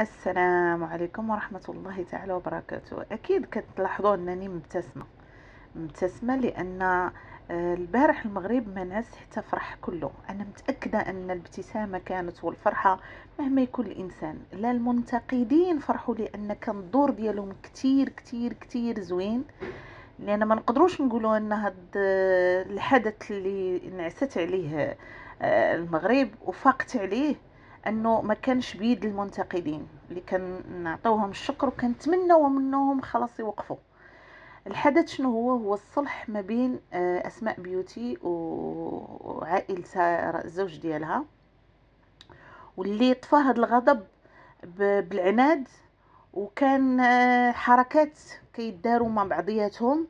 السلام عليكم ورحمة الله تعالى وبركاته أكيد كتلاحظوا أنني مبتسمة مبتسمة لأن آه، البارح المغرب ما ناس حتى فرح كله أنا متأكدة أن الابتسامة كانت والفرحة مهما يكون الإنسان لا المنتقدين فرحوا لأن كان الدور ديالهم كتير كتير كتير زوين لأن ما نقدروش نقولوا أن هاد آه، الحدث اللي انعست عليه آه، المغرب وفاقت عليه انه ما كانش بيد المنتقدين اللي كنعطيوهم الشكر وكنتمناو منهم خلاص يوقفوا الحدث شنو هو هو الصلح ما بين آه، اسماء بيوتي وعائلتها الزوج ديالها واللي طفى هذا الغضب بالعناد وكان آه، حركات كيداروا مع بعضياتهم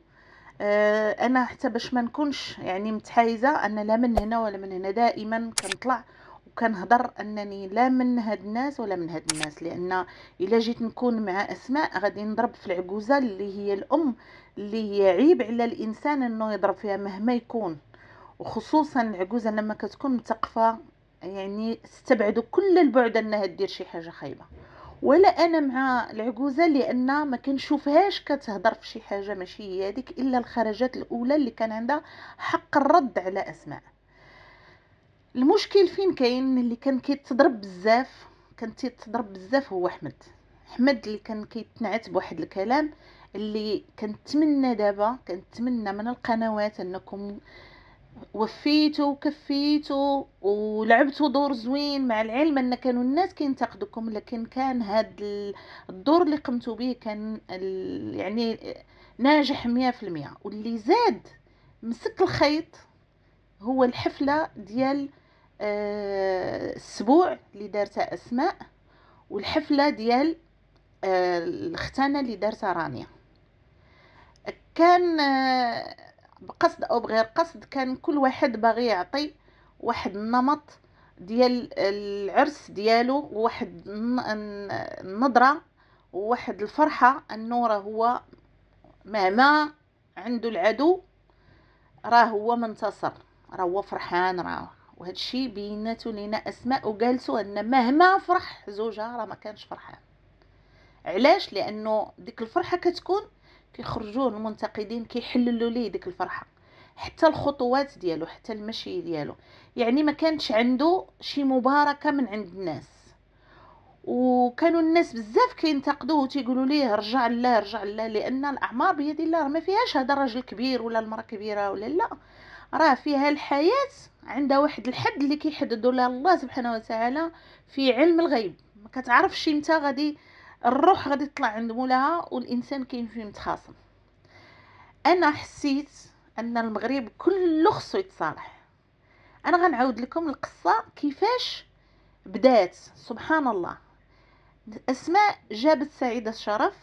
آه، انا حتى باش ما نكونش يعني متحيزه ان لا من هنا ولا من هنا دائما كنطلع وكنهضر انني لا من هاد الناس ولا من هاد الناس لان الا جيت نكون مع اسماء غادي نضرب في العجوزه اللي هي الام اللي هي عيب على الانسان انه يضرب فيها مهما يكون وخصوصا العجوزه لما كتكون متقفه يعني استبعدوا كل البعد انها دير شي حاجه خايبه ولا انا مع العجوزه لان ما كنشوفهاش كتهضر في شي حاجه ماشي هي هذيك الا الخرجات الاولى اللي كان عندها حق الرد على اسماء المشكل فين كاين اللي كان كيتضرب بزاف كان تضرب بزاف هو احمد احمد اللي كان كيتنعت بواحد الكلام اللي كنتمنى دابا كنتمنى من القنوات انكم وفيتوا وكفيتوا ولعبتوا دور زوين مع العلم ان كانوا الناس كينتقدوكم لكن كان هاد الدور اللي قمتوا به كان يعني ناجح مية في المية واللي زاد مسك الخيط هو الحفلة ديال السبوع آه، اللي دارتها اسماء والحفله ديال آه، الختانه اللي دارتها رانيا كان آه، بقصد او بغير قصد كان كل واحد باغي يعطي واحد النمط ديال العرس ديالو وواحد النظره وواحد الفرحه انه راه هو مهما عنده العدو راه هو منتصر راه هو فرحان راه وهذا الشيء بيناتو لينا اسماء وقالتو ان مهما فرح زوجها راه ما كانش فرحان علاش لانه ديك الفرحه كتكون كيخرجوه المنتقدين كيحللوا ليه ديك الفرحه حتى الخطوات ديالو حتى المشي ديالو يعني ما كانش عنده شي مباركه من عند الناس وكانوا الناس بزاف كينتقدوه تيقولوا ليه رجع لله رجع لله لان الاعمار بيد الله ما فيهاش هذا الراجل كبير ولا المراه كبيره ولا لا راه فيها الحياة عندها واحد الحد اللي كيحددو لها الله سبحانه وتعالى في علم الغيب ما كتعرفش امتى غادي الروح غادي تطلع عند مولاها والانسان كاين فيه متخاصم انا حسيت ان المغرب كله خصو يتصالح انا غنعاود لكم القصه كيفاش بدات سبحان الله اسماء جابت سعيده الشرف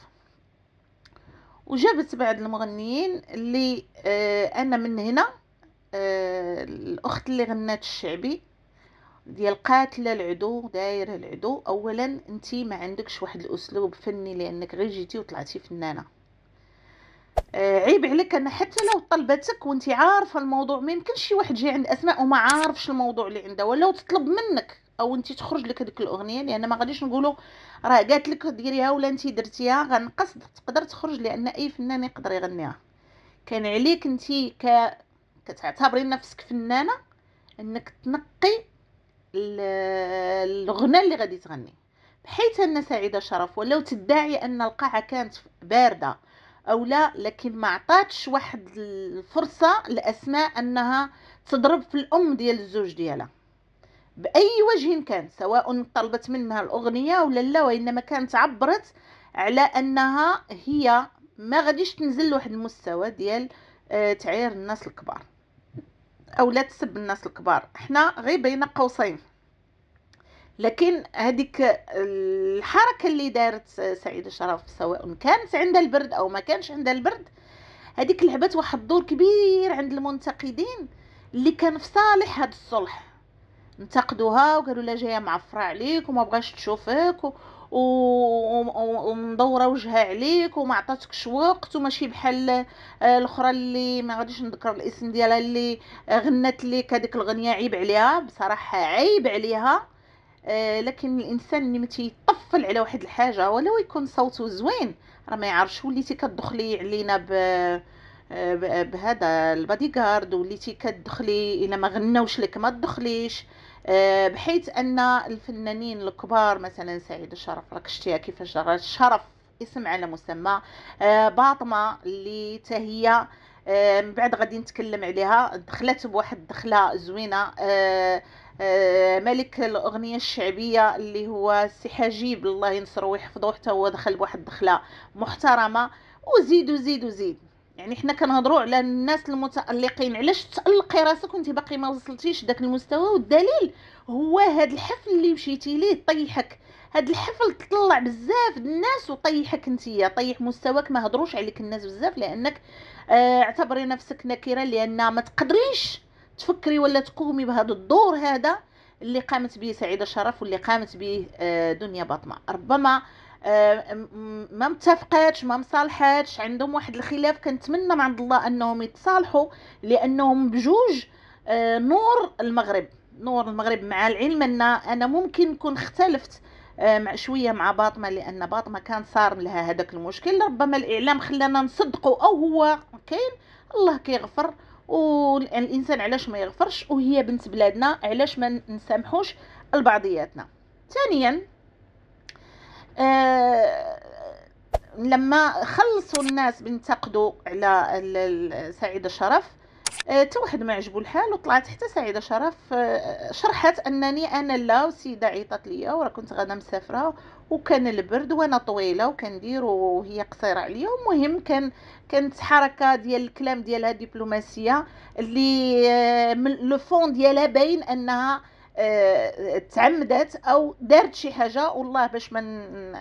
وجابت بعض المغنيين اللي آه، انا من هنا آه، الاخت اللي غنات الشعبي ديال قاتله العدو دايره العدو اولا انت ما عندكش واحد الاسلوب فني لانك غير جيتي وطلعتي فنانه آه عيب عليك انا حتى لو طلبتك وانت عارفه الموضوع ما يمكنش شي واحد جاي عند اسماء وما عارفش الموضوع اللي عندها ولو تطلب منك او انت تخرج لك هذيك الاغنيه لان ما غاديش نقولوا راه قالت لك ديريها ولا انت درتيها غنقصد تقدر تخرج لان اي فنان يقدر يغنيها كان عليك انت ك كتعتبري نفسك فنانه انك تنقي الغنى اللي غادي تغني بحيث ان سعيده شرف ولو تدعي ان القاعه كانت بارده او لا لكن ما عطاتش واحد الفرصه لاسماء انها تضرب في الام ديال الزوج ديالها باي وجه كان سواء طلبت منها الاغنيه ولا لا وانما كانت عبرت على انها هي ما غاديش تنزل لواحد المستوى ديال آه، تعير الناس الكبار او لا تسب الناس الكبار حنا غير بين قوسين لكن هذيك الحركه اللي دارت سعيده شرف سواء كانت عندها البرد او ما كانش عندها البرد هذيك لعبت واحد الدور كبير عند المنتقدين اللي كان في صالح هذا الصلح انتقدوها وقالوا لها جايه معفره عليك وما بغاش تشوفك ومدوره وجهها عليك وما عطاتكش وقت وماشي بحال آه، الاخرى اللي ما غاديش نذكر الاسم ديالها اللي آه، غنت لك هذيك الغنيه عيب عليها بصراحه عيب عليها آه لكن الانسان اللي متيطفل على واحد الحاجه ولو يكون صوته زوين راه ما يعرفش وليتي كتدخلي علينا ب آه، بهذا البادي كارد وليتي كتدخلي الا ما غناوش لك ما تدخليش آه، بحيث أن الفنانين الكبار مثلا سعيد الشرف راك شتيها كيفاش جرى الشرف اسم على مسمى آه، باطمة اللي تهي آه، من بعد غادي نتكلم عليها دخلت بواحد الدخله زوينه ملك الاغنيه الشعبيه اللي هو السي حجيب الله ينصرو ويحفظه حتى هو دخل بواحد الدخله محترمه وزيد وزيد وزيد يعني حنا كنهضروا على الناس المتالقين علاش تالقي راسك وانت باقي ما وصلتيش داك المستوى والدليل هو هاد الحفل اللي مشيتي ليه طيحك هاد الحفل تطلع بزاف الناس وطيحك انتيا طيح مستواك ما هضروش عليك الناس بزاف لانك اه اعتبري نفسك نكره لان ما تقدريش تفكري ولا تقومي بهذا الدور هذا اللي قامت به سعيده شرف واللي قامت به آه، دنيا باطمه ربما آه، ما متفقاتش ما مصالحاتش عندهم واحد الخلاف كنتمنى من عند الله انهم يتصالحوا لانهم بجوج آه، نور المغرب نور المغرب مع العلم ان انا ممكن نكون اختلفت آه، مع شويه مع باطمه لان باطمه كان صار لها هذاك المشكل ربما الاعلام خلانا نصدقوا او هو كاين الله كيغفر والانسان علاش ما يغفرش وهي بنت بلادنا علاش ما نسامحوش لبعضياتنا ثانيا آه، لما خلصوا الناس بنتقدوا على سعيدة شرف آه، تا واحد ما عجبو الحال وطلعت حتى سعيده شرف آه، شرحت انني انا لا وسيده عيطت ليا ورا كنت غادا مسافره وكان البرد وانا طويله وكندير وهي قصيره عليا المهم كان كانت حركه ديال الكلام ديالها دبلوماسيه اللي من لو فون ديالها باين انها تعمدت او دارت شي حاجه والله باش ما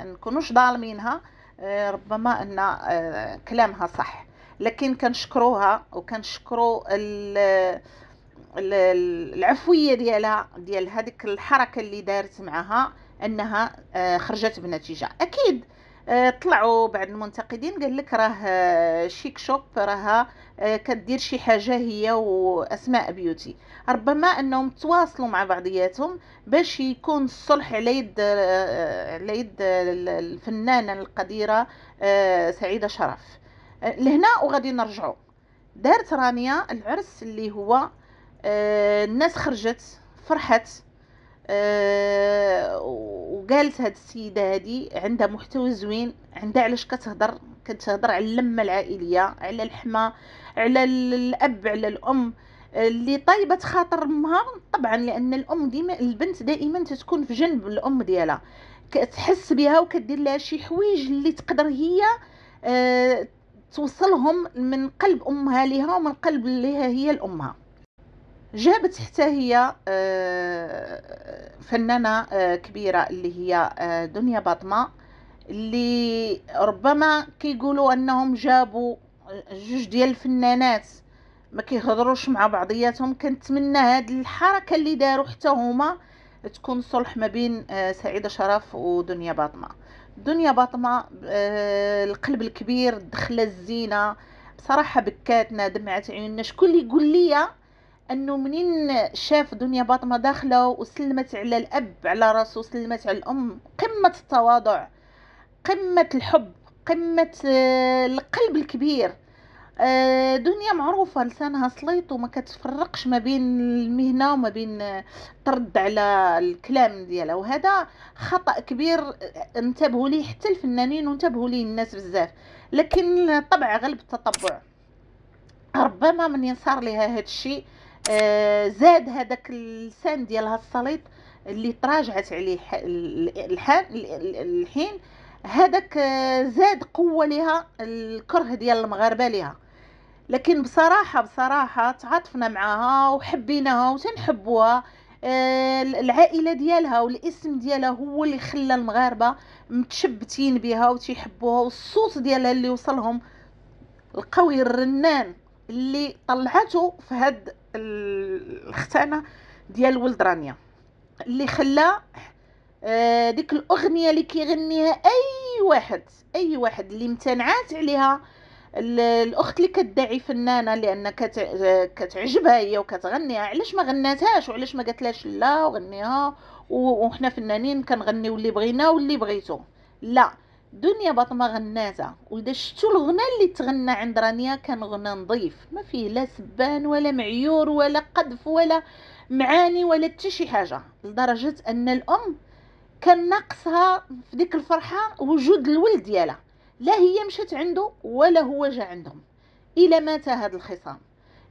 نكونوش ظالمينها آه، ربما ان آه، كلامها صح لكن كنشكروها وكنشكروا العفويه ديالها ديال هذيك الحركه اللي دارت معها انها آه، خرجت بنتيجه اكيد آه، طلعوا بعض المنتقدين قال لك راه آه، شيك شوب راها آه، كدير شي حاجه هي واسماء بيوتي ربما انهم تواصلوا مع بعضياتهم باش يكون الصلح على يد على يد الفنانه القديره سعيده شرف لهنا وغادي نرجعوا دارت رانيا العرس اللي هو الناس خرجت فرحت آه، وقالت هاد السيده هادي عندها محتوى زوين عندها علاش كتهضر كتهضر على اللمه العائليه على الحما على الاب على الام اللي طيبة خاطر امها طبعا لان الام ديما البنت دائما تكون في جنب الام ديالها كتحس بها وكدير لها شي حويج اللي تقدر هي آه، توصلهم من قلب امها ليها ومن قلب ليها هي لامها جابت حتى هي آه، فنانة آه، كبيرة اللي هي آه، دنيا باطمة اللي ربما كيقولوا انهم جابوا جوج ديال الفنانات ما كيهضروش مع بعضياتهم كنتمنى هاد الحركه اللي داروا حتى هما تكون صلح ما بين سعيده شرف ودنيا باطمه دنيا باطمه القلب الكبير الدخله الزينه بصراحه بكاتنا دمعت عيوننا شكون اللي يقول لي انه منين شاف دنيا باطمه داخله وسلمت على الاب على راسه وسلمت على الام قمه التواضع قمه الحب قمه آه، القلب الكبير آه، دنيا معروفة لسانها سليط وما كتفرقش ما بين المهنة وما بين ترد آه، على الكلام ديالها وهذا خطأ كبير انتبهوا ليه حتى الفنانين وانتبهوا ليه الناس بزاف لكن الطبع غلب التطبع ربما من ينصار لها هذا الشيء آه، زاد هذاك اللسان ديالها السليط اللي تراجعت عليه الحال الحين هذاك آه، زاد قوه لها الكره ديال المغاربه لها لكن بصراحه بصراحه تعاطفنا معاها وحبيناها وتنحبوها آه، العائله ديالها والاسم ديالها هو اللي خلى المغاربه متشبتين بها وتيحبوها والصوت ديالها اللي وصلهم القوي الرنان اللي طلعته في هاد الختانه ديال ولد رانيا اللي خلى آه، ديك الاغنيه اللي كيغنيها اي واحد اي واحد اللي امتنعات عليها الاخت اللي كتدعي فنانه لان كتعجبها هي وكتغنيها علاش ما غناتهاش وعلاش ما قالتلاش لا وغنيها وحنا فنانين كنغنيو اللي بغينا واللي بغيتو لا دنيا بطمه غنازه وإذا شفتوا الغنى اللي تغنى عند رانيا كان غنى نظيف ما فيه لا سبان ولا معيور ولا قذف ولا معاني ولا حتى شي حاجه لدرجه ان الام كان ناقصها في ديك الفرحه وجود الولد ديالها لا هي مشات عنده ولا هو جا عندهم الى متى هاد الخصام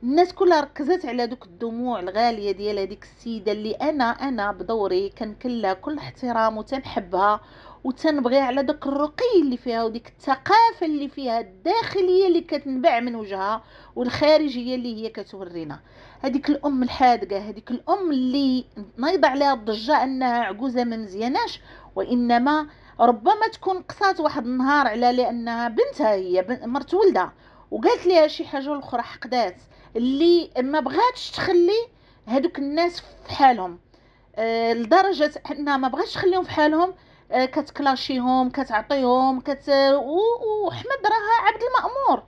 الناس كلها ركزت على دوك الدموع الغاليه ديال هذيك السيده اللي انا انا بدوري كنكلها كل احترام وتنحبها وتنبغي على داك الرقي اللي فيها وديك الثقافه اللي فيها الداخليه اللي كتنبع من وجهها والخارجيه اللي هي كتورينا هذيك الام الحادقه هذيك الام اللي نايضه عليها الضجه انها عجوزه ما مزياناش وانما ربما تكون قصات واحد النهار على لانها بنتها هي مرت ولدها وقالت ليها شي حاجه اخرى حقدات اللي ما بغاتش تخلي هذوك الناس في حالهم آه لدرجه ان ما بغاتش تخليهم في حالهم آه كتكلاشيهم كتعطيهم كت وحمد راه عبد المامور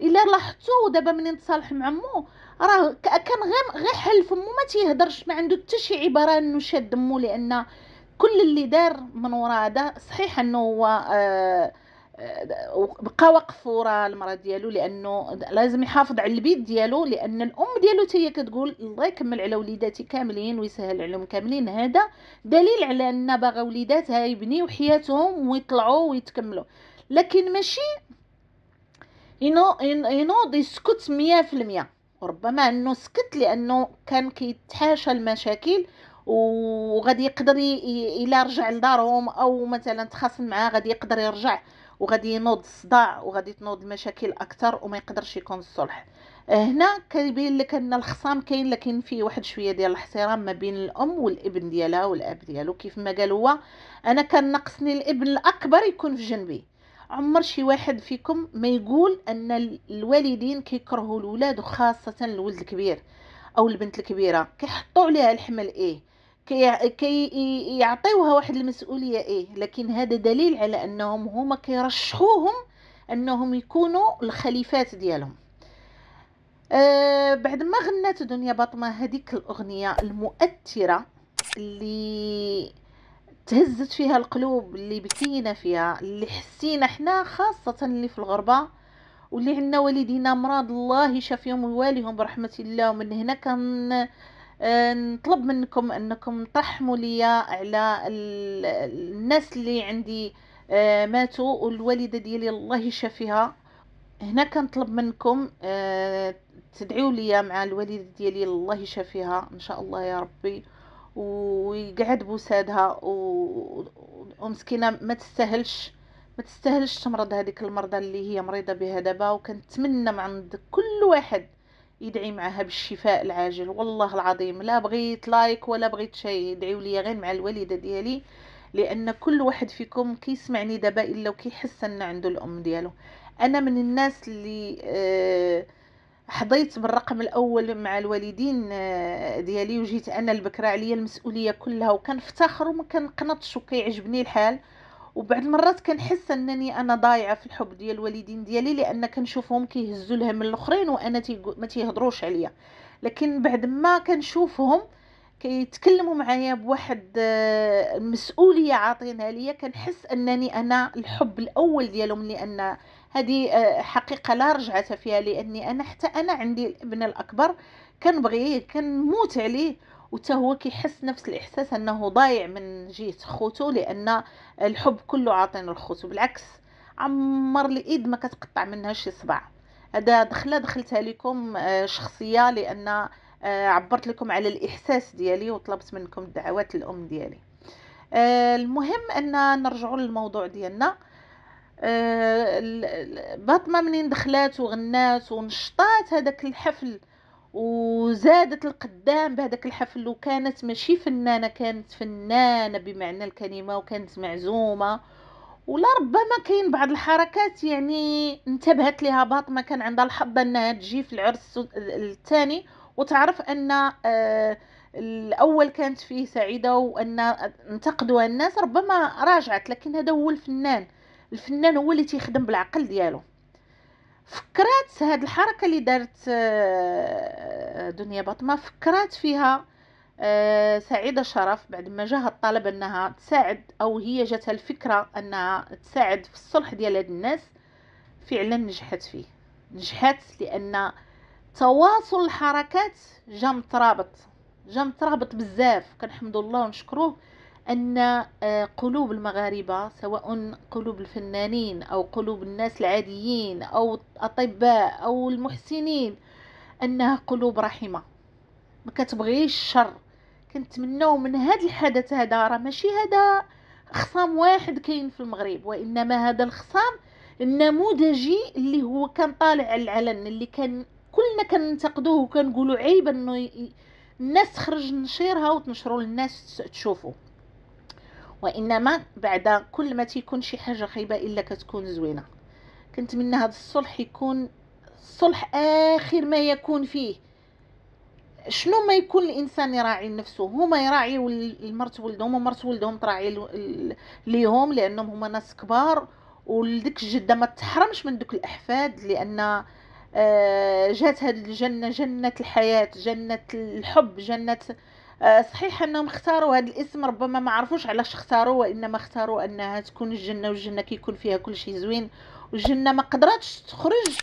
الا لاحظتو دابا منين تصالح مع مو راه كان غير غير حل فمو ما تيهضرش ما عنده حتى شي عباره انه شاد مو لان كل اللي دار من وراه هذا صحيح انه هو آه بقى واقف ورا المراه ديالو لانه لازم يحافظ على البيت ديالو لان الام ديالو هي كتقول الله يكمل على وليداتي كاملين ويسهل عليهم كاملين هذا دليل على ان باغا وليداتها يبنيو حياتهم ويطلعوا ويتكملوا لكن ماشي ينوض يسكت 100% وربما انه سكت لانه كان كيتحاشى المشاكل وغادي يقدر الى رجع لدارهم او مثلا تخاصم معاه غادي يقدر يرجع وغادي ينوض الصداع وغادي تنوض المشاكل اكثر وما يقدرش يكون الصلح آه، هنا كيبين لك ان الخصام كاين لكن فيه واحد شويه ديال الاحترام ما بين الام والابن ديالها والاب ديالو كيف ما قال هو انا كان نقصني الابن الاكبر يكون في جنبي عمر شي واحد فيكم ما يقول ان الوالدين كيكرهوا الاولاد وخاصه الولد الكبير او البنت الكبيره كيحطوا عليها الحمل ايه كي, يعطيوها واحد المسؤوليه ايه لكن هذا دليل على انهم هما كيرشحوهم انهم يكونوا الخليفات ديالهم آه بعد ما غنات دنيا باطمه هذيك الاغنيه المؤثره اللي تهزت فيها القلوب اللي بكينا فيها اللي حسينا حنا خاصه اللي في الغربه واللي عندنا والدينا مراد الله يشافيهم ويواليهم برحمه الله ومن هنا كان أه، نطلب منكم انكم ترحموا لي على الناس اللي عندي أه، ماتوا والوالده ديالي الله يشافيها هنا كنطلب منكم أه، تدعيوا لي مع الوالده ديالي الله يشافيها ان شاء الله يا ربي ويقعد بوسادها ومسكينه ما تستاهلش ما تستاهلش تمرض هذيك المرضى اللي هي مريضه بها دابا وكنتمنى من عند كل واحد يدعي معها بالشفاء العاجل والله العظيم لا بغيت لايك ولا بغيت شيء دعيو لي غير مع الوالده ديالي لان كل واحد فيكم كيسمعني دابا الا وكيحس ان عنده الام ديالو انا من الناس اللي أه حظيت بالرقم الاول مع الوالدين آه، ديالي وجيت انا البكره عليا المسؤوليه كلها وكنفتخر وما كنقنطش وكيعجبني الحال وبعد المرات كنحس انني انا ضايعه في الحب ديال الوالدين ديالي لان كنشوفهم كيهزوا الهم الاخرين وانا ما تيهضروش عليا لكن بعد ما كنشوفهم كيتكلموا معايا بواحد المسؤوليه آه، عاطينها ليا كنحس انني انا الحب الاول ديالهم لان هذه آه، حقيقه لا رجعه فيها لاني انا حتى انا عندي الابن الاكبر كنبغيه كنموت عليه وتا هو كيحس نفس الاحساس انه ضايع من جهه خوتو لان الحب كله عاطينه لخوتو بالعكس عمر الايد ما كتقطع منها شي صباع هذا دخله دخلتها لكم آه، شخصيه لان آه، عبرت لكم على الاحساس ديالي وطلبت منكم الدعوات الام ديالي آه، المهم ان نرجعوا للموضوع ديالنا فاطمه منين دخلات وغنات ونشطات هذاك الحفل وزادت القدام بهذاك الحفل وكانت ماشي فنانه كانت فنانه بمعنى الكلمه وكانت معزومه ولا ربما كاين بعض الحركات يعني انتبهت لها باطمه كان عندها الحظ انها تجي في العرس الثاني وتعرف ان آه، الاول كانت فيه سعيده وان آه، انتقدوها الناس ربما راجعت لكن هذا هو الفنان الفنان هو اللي تيخدم بالعقل ديالو فكرات هاد الحركه اللي دارت آه، دنيا بطمه فكرات فيها آه، سعيدة شرف بعد ما جاها الطلب أنها تساعد أو هي جاتها الفكرة أنها تساعد في الصلح ديال هاد الناس فعلا نجحت فيه نجحت لأن تواصل الحركات جا مترابط جا مترابط بزاف كنحمد الله ونشكروه أن آه، قلوب المغاربة سواء قلوب الفنانين أو قلوب الناس العاديين أو الأطباء أو المحسنين أنها قلوب رحمة ما كتبغيش الشر كنتمناو من هذا الحدث هذا راه ماشي هذا خصام واحد كاين في المغرب وانما هذا الخصام النموذجي اللي هو كان طالع العلن اللي كان كلنا كننتقدوه وكنقولوا عيب انه الناس تخرج نشيرها وتنشروا للناس تشوفوا وانما بعد كل ما تيكون شي حاجه خايبه الا كتكون زوينه كنتمنى هذا الصلح يكون صلح اخر ما يكون فيه شنو ما يكون الانسان يراعي نفسه هما يراعيو المرت ولدهم ومرت ولدهم تراعي ليهم لانهم هما ناس كبار ولدك الجده ما تحرمش من دوك الاحفاد لان آه، جات هذه الجنه جنه الحياه جنه الحب جنه آه، صحيح انهم اختاروا هذا الاسم ربما ما عرفوش علاش اختاروا وانما اختاروا انها تكون الجنه والجنه كيكون فيها كل شيء زوين والجنه ما قدراتش تخرج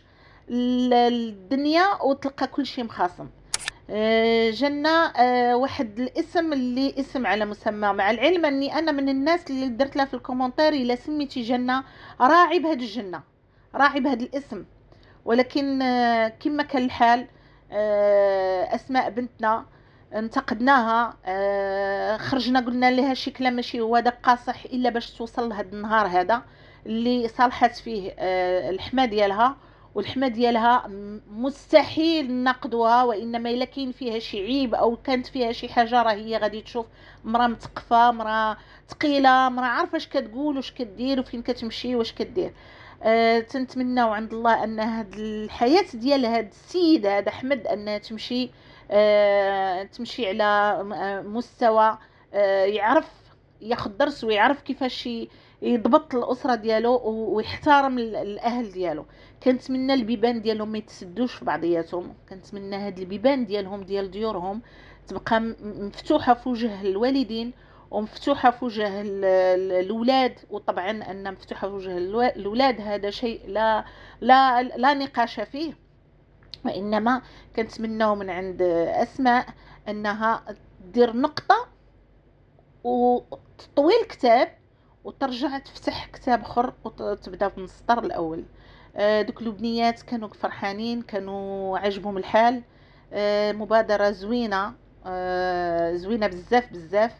للدنيا وتلقى كل شيء مخاصم آه، جنة آه، واحد الاسم اللي اسم على مسمى مع العلم اني انا من الناس اللي درت لها في الكومنتار الا سميتي جنة راعي بهاد الجنة راعي بهاد الاسم ولكن كما كان الحال اسماء بنتنا انتقدناها آه، خرجنا قلنا لها شي كلام ماشي هو داك قاصح الا باش توصل لهذا النهار هذا اللي صالحت فيه اه ديالها والحما ديالها مستحيل نقدوها وانما الا كاين فيها شي عيب او كانت فيها شي حاجه راه هي غادي تشوف مراه متقفه مراه ثقيله مراه عارفه اش كتقول واش كدير وفين كتمشي واش كدير أه تنتمناو عند الله ان هاد الحياه ديال هاد السيد هذا احمد انها تمشي آه، تمشي على آه، مستوى آه، يعرف ياخذ درس ويعرف كيفاش يضبط الاسره ديالو ويحترم الاهل ديالو كنتمنى البيبان ديالهم ما يتسدوش في بعضياتهم كنتمنى هاد البيبان ديالهم ديال ديورهم تبقى مفتوحه في وجه الوالدين ومفتوحه في وجه الاولاد وطبعا ان مفتوحه في وجه الاولاد هذا شيء لا لا لا نقاش فيه وإنما كنتمناو من عند أسماء أنها دير نقطة وتطوي الكتاب وترجع تفتح كتاب اخر وتبدا من السطر الاول آه، دوك البنيات كانوا فرحانين كانوا عجبهم الحال آه، مبادره زوينه آه، زوينه بزاف بزاف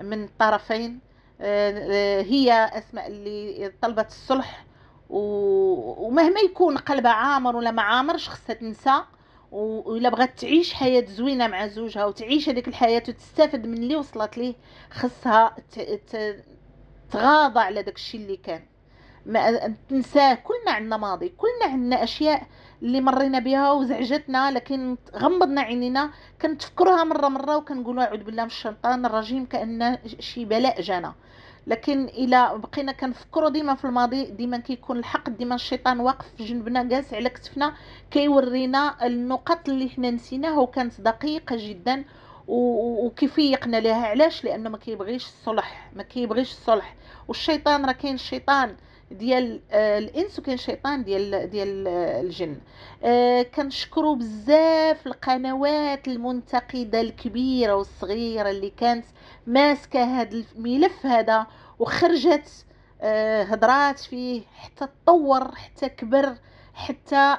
من الطرفين هي اسماء اللي طلبت الصلح ومهما يكون قلبها عامر ولا ما عامرش خصها تنسى ولا بغات تعيش حياة زوينة مع زوجها وتعيش هذيك الحياة وتستافد من اللي وصلت ليه خصها تغاضى على داك الشيء اللي كان ما تنساه كلنا عندنا ماضي كلنا عندنا اشياء اللي مرينا بها وزعجتنا لكن غمضنا عينينا كنتفكروها مره مره وكنقولوا اعوذ بالله من الشيطان الرجيم كان شي بلاء جانا لكن الا بقينا كنفكروا ديما في الماضي ديما كيكون الحقد ديما الشيطان واقف في جنبنا جالس على كتفنا كيورينا النقط اللي حنا نسيناها وكانت دقيقه جدا وكيف يقنا لها علاش لانه ما كيبغيش الصلح ما كيبغيش الصلح والشيطان راه كاين الشيطان ديال آه، الانس وكاين شيطان ديال ديال آه، الجن آه، كنشكروا بزاف القنوات المنتقده الكبيره والصغيره اللي كانت ماسكه هذا الملف هذا وخرجت هضرات فيه حتى تطور حتى كبر حتى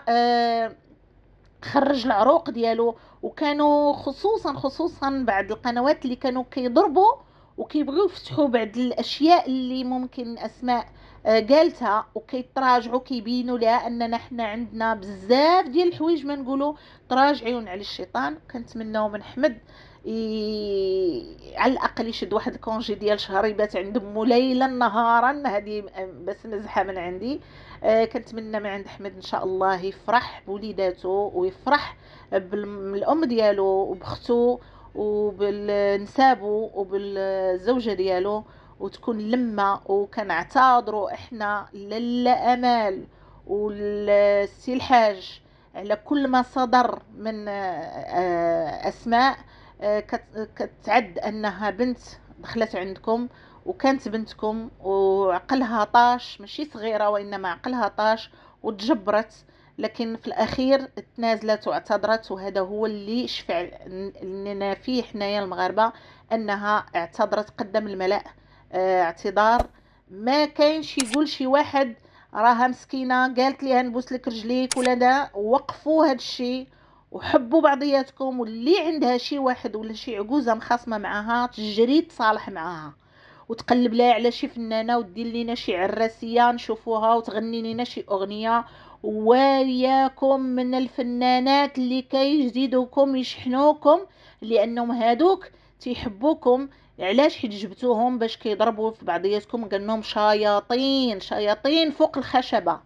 خرج العروق ديالو وكانوا خصوصا خصوصا بعد القنوات اللي كانوا كيضربوا وكيبغيو يفتحوا بعض الاشياء اللي ممكن اسماء جالسه آه، وكيتراجعوا كيبينوا لها اننا حنا عندنا بزاف ديال الحوايج ما نقولوا تراجعيون على الشيطان كنتمناو من حمد على الاقل يشد واحد الكونجي ديال شهر يبات عند مو ليلا نهارا هذه بس نزحه من عندي آه كنتمنى من عند احمد ان شاء الله يفرح بوليداتو ويفرح بالام ديالو وبختو وبالنسابو وبالزوجه ديالو وتكون لمة وكنعتذروا احنا لالا امال والسي الحاج على كل ما صدر من آه، اسماء آه، كتعد انها بنت دخلت عندكم وكانت بنتكم وعقلها طاش ماشي صغيره وانما عقلها طاش وتجبرت لكن في الاخير تنازلت واعتذرت وهذا هو اللي شفع لنا فيه حنايا المغاربه انها اعتذرت قدم الملأ آه، اعتذار ما كاينش يقول شي واحد راها مسكينه قالت لي هنبوس لك رجليك ولا دا وقفوا هاد الشيء وحبوا بعضياتكم واللي عندها شي واحد ولا شي عجوزه مخاصمه معاها تجري تصالح معاها وتقلب لها على شي فنانه ودير لينا شي عراسيه نشوفوها وتغني لينا شي اغنيه وياكم من الفنانات اللي كيزيدوكم يشحنوكم لانهم هادوك تيحبوكم علاش حيت جبتوهم باش كيضربوا في بعضياتكم قال لهم شياطين شياطين فوق الخشبه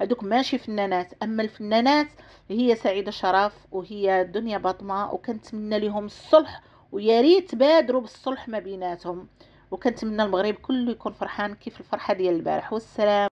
هذوك ماشي فنانات اما الفنانات هي سعيده شرف وهي دنيا باطمه وكنتمنى لهم الصلح ويا ريت بادروا بالصلح ما بيناتهم وكنتمنى المغرب كله يكون فرحان كيف الفرحه ديال البارح والسلام